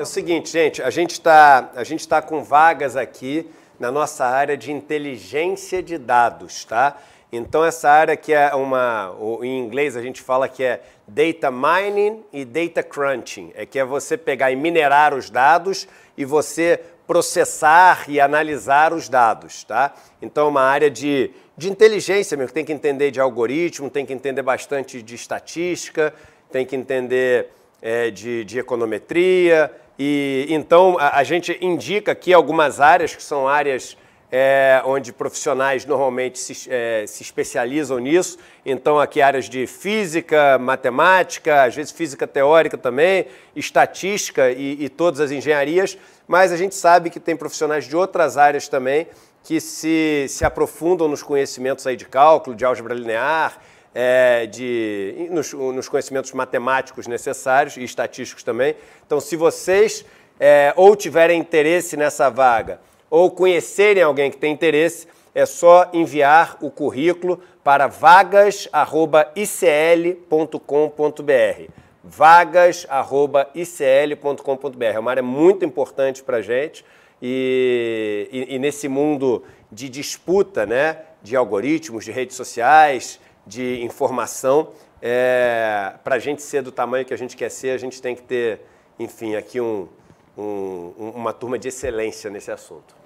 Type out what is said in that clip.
É o seguinte, gente, a gente está tá com vagas aqui na nossa área de inteligência de dados, tá? Então essa área que é uma, em inglês a gente fala que é data mining e data crunching, é que é você pegar e minerar os dados e você processar e analisar os dados, tá? Então é uma área de, de inteligência mesmo, tem que entender de algoritmo, tem que entender bastante de estatística, tem que entender é, de, de, econometria. E então a, a, gente indica aqui algumas áreas que são áreas é, onde profissionais normalmente se, é, se, especializam nisso. Então, aqui áreas de física, matemática, às vezes física teórica também, estatística e, e todas as engenharias. Mas a gente sabe que tem profissionais de outras áreas também que se, se aprofundam nos conhecimentos aí de cálculo, de álgebra linear, é, de, nos, nos, conhecimentos matemáticos necessários e estatísticos também. Então, se vocês é, ou tiverem interesse nessa vaga ou conhecerem alguém que tem interesse, é só enviar o currículo para vagas.icl.com.br. Vagas.icl.com.br. É uma área muito importante para a gente e, e, e nesse mundo de disputa né, de algoritmos, de redes sociais, de informação. É, Para a gente ser do tamanho que a gente quer ser, a gente tem que ter, enfim, aqui um, um, uma turma de excelência nesse assunto.